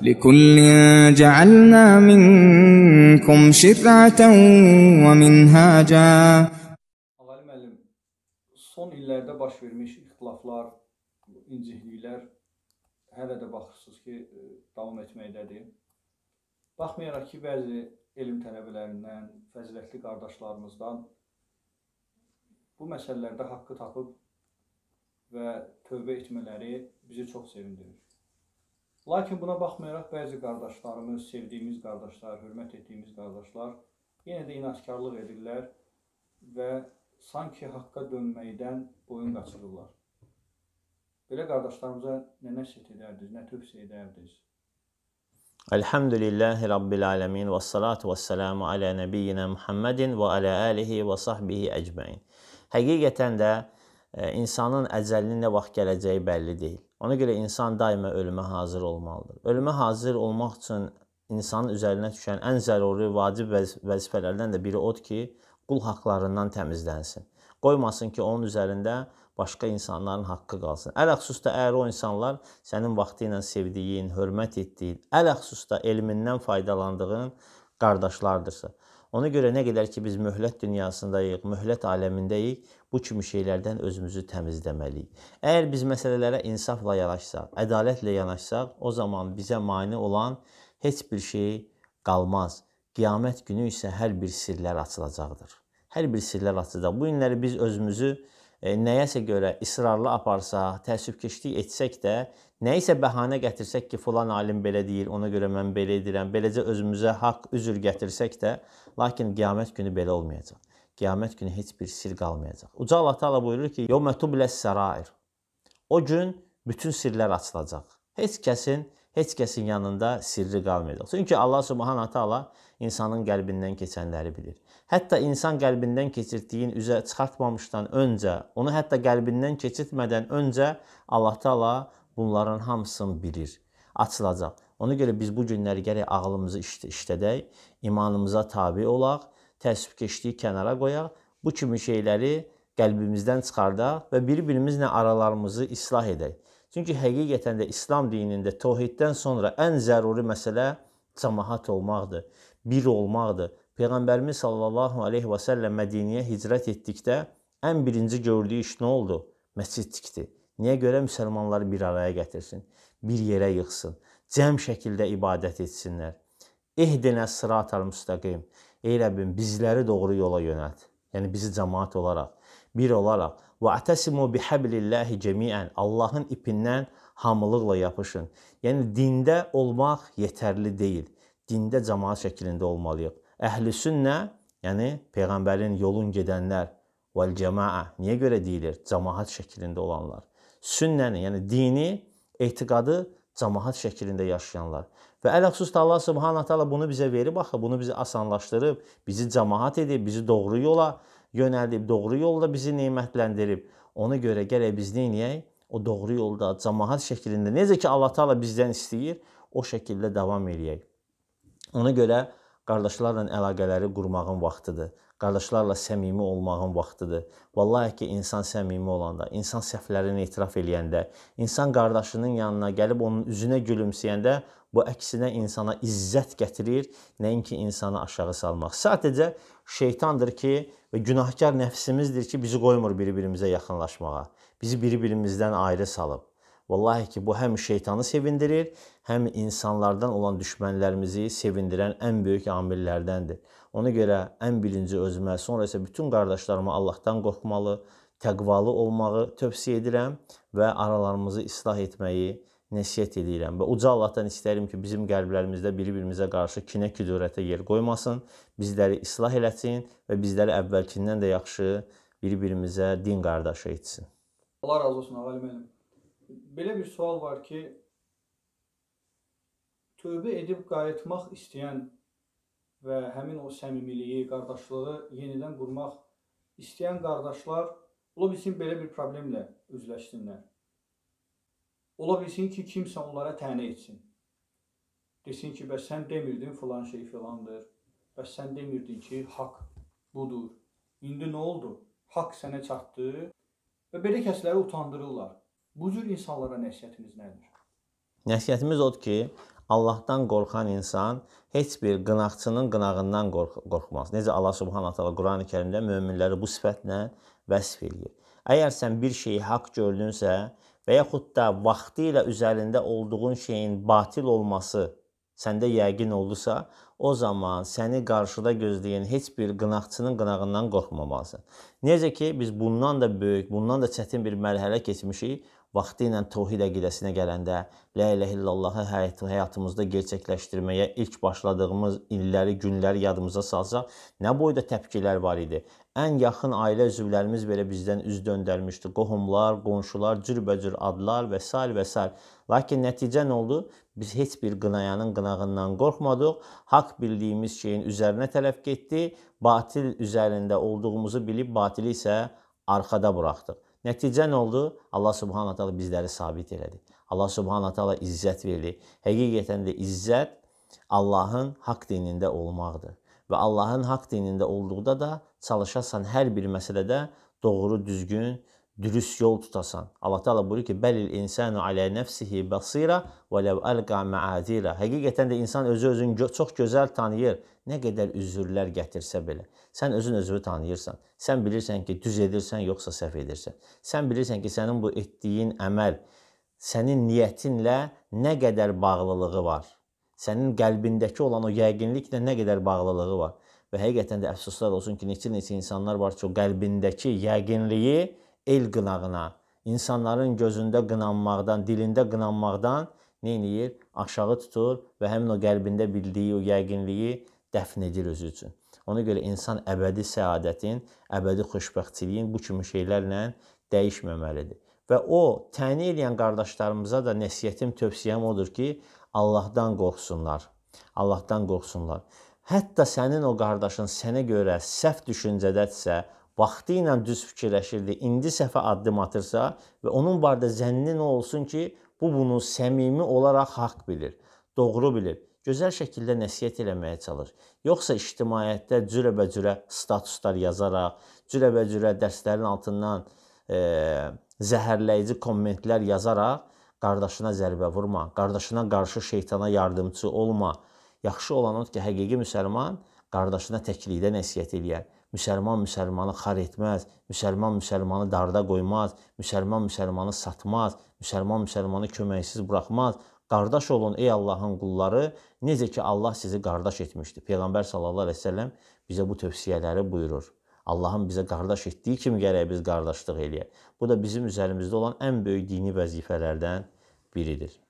لكل جعلنا منكم شرعة ومنهاجا Ağalı müəllim, son illərdə baş vermiş ixtilaflar, incikliklər hələ də baxırsınız ki, e, davam etməkdədir. Baxmayaraq ki, bəzi elm tələbələrindən, fəzilətli qardaşlarımızdan bu məsələlərdə haqqı tapıb və tövbə etmələri bizi çox sevindirir. Lakin buna baxmayaraq bəzi qardaşlarımız, sevdiyimiz qardaşlar, hörmət etdiyimiz qardaşlar yenə də inadkarlıq edirlər və sanki haqqa dönməkdən boyun qaçırırlar. Belə qardaşlarımıza nə nəsihət edərdiniz, nə tövsiyə edərdiniz? Elhamdülillahi Rabbil aləmin və salatu və salamu alə nəbiyyinə Muhammedin və alə alihi və sahbihi əcməin. Həqiqətən də insanın əcəlinin nə vaxt gələcəyi bəlli deyil. Ona görə insan daima ölümə hazır olmalıdır. Ölümə hazır olmaq üçün insanın üzərinə düşən ən zəruri vacib vəzifələrdən də biri odur ki, qul haqqlarından təmizlənsin. Qoymasın ki, onun üzərində başqa insanların haqqı qalsın. Ələxüsus da əgər o insanlar sənin vaxtı ilə sevdiyin, hörmət etdiyin, ələxüsus da elmindən faydalandığın qardaşlardırsa. Ona görə nə qədər ki biz möhlət dünyasındayıq, möhlət aləmindəyik, bu kimi şeylərdən özümüzü təmizləməliyik. Əgər biz məsələlərə insafla yanaşsaq, ədalətlə yanaşsaq, o zaman bizə mane olan heç bir şey qalmaz. Qiyamət günü isə hər bir sirlər açılacaqdır. Hər bir sirlər açılacaq. Bu günləri biz özümüzü E, nəyəsə görə israrlı aparsaq, təəssübkeşlik etsək də, nə isə bəhanə gətirsək ki, falan alim belə deyir, ona görə mən belə edirəm, beləcə özümüzə haqq üzr gətirsək də, lakin qiyamət günü belə olmayacaq. Qiyamət günü heç bir sir qalmayacaq. Uca Allah Taala buyurur ki, "Yevmetubləs sarair." O gün bütün sirlər açılacaq. Heç kəsin heç kəsin yanında sirri qalmayacaq. Çünki Allah Subhanahu taala insanın qəlbindən keçənləri bilir. Hətta insan qəlbindən keçirtdiyin üzə çıxartmamışdan öncə, onu hətta qəlbindən keçirtmədən öncə Allah Taala bunların hamısını bilir. Açılacaq. Ona görə biz bu günləri gərək ağlımızı işlədək, imanımıza tabe olaq, təəssübkeşliyi kənara qoyaq. Bu kimi şeyləri qəlbimizdən çıxardaq və bir-birimizlə aralarımızı islah edək. Çünki həqiqətən də İslam dinində təvhiddən sonra ən zəruri məsələ cəmaət olmaqdır, bir olmaqdır. Peyğəmbərimiz sallallahu alayhi və sallam Mədinəyə hicrət etdikdə ən birinci gördüyü iş nə oldu? Məscid tikdi. Niyə görə müsəlmanları bir araya gətirsin, bir yerə yığsın, cəm şəkildə ibadət etsinlər. Ehdinə sıratal müstəqim. Ey Rəbbim, bizləri doğru yola yönəlt. Yəni bizi cəmaət olaraq, bir olaraq Və atəsimu bihablillahi cəmiən. Allahın ipindən hamılıqla yapışın. Yəni dində olmaq yetərli deyil. Dində cəmaət şəklində olmalıyıq. Əhlüsünnə, yəni peyğəmbərin yolun gedənlər vəl cəmaa. Niyə görə deyilir? Cəmaət şəklində olanlar. Sünnəni, yəni dini, etiqadı cəmaət şəklində yaşayanlar. Və ələxsus da Allah Subhanahu taala bunu bizə verib axı, bunu bizə asanlaşdırıb, bizi cəmaət edib, bizi doğru yola yönəldib, doğru yolla bizi nemətləndirib. Ona görə gələk biz nə edəyik? O doğru yolda, cəmaət şəklində necə ki Allah Taala bizdən istəyir, o şəkildə davam eləyək. Ona görə qardaşlarla əlaqələri qurmağın vaxtıdır qardaşlarla səmimi olmağın vaxtıdır. Vallahi ki, insan səmimi olanda, insan səhvlərini etiraf eləyəndə, insan qardaşının yanına gəlib onun üzünə gülümsəyəndə bu əksinə insana izzət gətirir, nəinki insanı aşağı salmaq. Sadəcə şeytandır ki, və günahkar nəfsimizdir ki, bizi qoymur bir-birimizə yaxınlaşmağa. Bizi bir-birimizdən ayrı salıb. Vallahi ki, bu həm şeytanı sevindirir, həm insanlardan olan düşmənlərimizi sevindirən ən böyük amillərdəndir. Ona görə ən birinci özümə, sonra isə bütün qardaşlarıma Allahdan qorxmalı, təqvalı olmağı tövsiyə edirəm və aralarımızı islah etməyi nəsihət edirəm və uca Allahdan istəyirəm ki, bizim qəlblərimizdə bir-birimizə qarşı kinə küdurətə yer qoymasın, bizləri islah eləsin və bizləri əvvəlkindən də yaxşı bir-birimizə din qardaşı etsin. Allah razı olsun, alim belə bir sual var ki, tövbə edib qayıtmaq istəyən və həmin o səmimiliyi, qardaşlığı yenidən qurmaq istəyən qardaşlar ola bilsin belə bir problemlə üzləşsinlər. Ola bilsin ki, kimsə onlara tənə etsin. Desin ki, bəs sən demirdin filan şey filandır. Bəs sən demirdin ki, haqq budur. İndi nə oldu? Haqq sənə çatdı. Və belə kəsləri utandırırlar. Bu cür insanlara nəsihətimiz nədir? Nəsihətimiz odur ki, Allahdan qorxan insan heç bir qınaqçının qınağından qorx qorxmaz. Necə Allah Subhanahu taala Qurani-Kərimdə Kərimdə möminləri bu sifətlə vəsf eləyir. Əgər sən bir şeyi haqq gördünsə və yaxud da vaxtı ilə üzərində olduğun şeyin batil olması səndə yəqin oldusa, o zaman səni qarşıda gözləyən heç bir qınaqçının qınağından qorxmamalısan. Necə ki biz bundan da böyük, bundan da çətin bir mərhələ keçmişik vaxtı ilə tohid əqidəsinə gələndə, la ilahe illallahı həyatı, həyatımızda gerçəkləşdirməyə ilk başladığımız illəri, günləri yadımıza salsaq, nə boyda təpkilər var idi. Ən yaxın ailə üzvlərimiz belə bizdən üz döndərmişdi. Qohumlar, qonşular, cürbəcür adlar və s. və s. Lakin nəticə nə oldu? Biz heç bir qınayanın qınağından qorxmadıq. Haqq bildiyimiz şeyin üzərinə tərəf getdi. Batil üzərində olduğumuzu bilib batili isə arxada buraxdıq. Nəticə nə oldu? Allah Subhanahu taala bizləri sabit elədi. Allah Subhanahu taala izzət verdi. Həqiqətən də izzət Allahın haqq dinində olmaqdır. Və Allahın haqq dinində olduqda da çalışasan hər bir məsələdə doğru, düzgün dürüst yol tutasan. Allah Teala buyurur ki: "Belil insanu ala nefsihi basira ve lev alqa ma'azira." Həqiqətən də insan özü özün gö çox gözəl tanıyır. Nə qədər üzrlər gətirsə belə. Sən özün özünü tanıyırsan. Sən bilirsən ki, düz edirsən yoxsa səhv edirsən. Sən bilirsən ki, sənin bu etdiyin əməl sənin niyyətinlə nə qədər bağlılığı var. Sənin qəlbindəki olan o yəqinliklə nə qədər bağlılığı var. Və həqiqətən də əfsuslar olsun ki, neçə-neçə insanlar var ki, o qəlbindəki yəqinliyi el qınağına, insanların gözündə qınanmaqdan, dilində qınanmaqdan nə eləyir? Aşağı tutur və həmin o qəlbində bildiyi o yəqinliyi dəfn edir özü üçün. Ona görə insan əbədi səadətin, əbədi xoşbəxtçiliyin bu kimi şeylərlə dəyişməməlidir. Və o təyin edən qardaşlarımıza da nəsihətim, tövsiyəm odur ki, Allahdan qorxsunlar. Allahdan qorxsunlar. Hətta sənin o qardaşın sənə görə səhv düşüncədədirsə, vaxtı ilə düz fikirləşirdi, indi səhvə addım atırsa və onun barədə zənnin o olsun ki, bu bunu səmimi olaraq haqq bilir, doğru bilir, gözəl şəkildə nəsihət eləməyə çalış. Yoxsa ictimaiyyətdə cürəbəcürə statuslar yazaraq, cürəbəcürə dərslərin altından e, zəhərləyici kommentlər yazaraq qardaşına zərbə vurma, qardaşına qarşı şeytana yardımçı olma. Yaxşı olan odur ki, həqiqi müsəlman qardaşına təklikdə nəsihət eləyər Müsəlman müsəlmanı xar etməz, müsəlman müsəlmanı darda qoymaz, müsəlman müsəlmanı satmaz, müsəlman müsəlmanı köməksiz buraxmaz. Qardaş olun ey Allahın qulları, necə ki Allah sizi qardaş etmişdi. Peyğəmbər sallallahu əleyhi və səlləm bizə bu tövsiyələri buyurur. Allahın bizə qardaş etdiyi kimi gərək biz qardaşlıq eləyək. Bu da bizim üzərimizdə olan ən böyük dini vəzifələrdən biridir.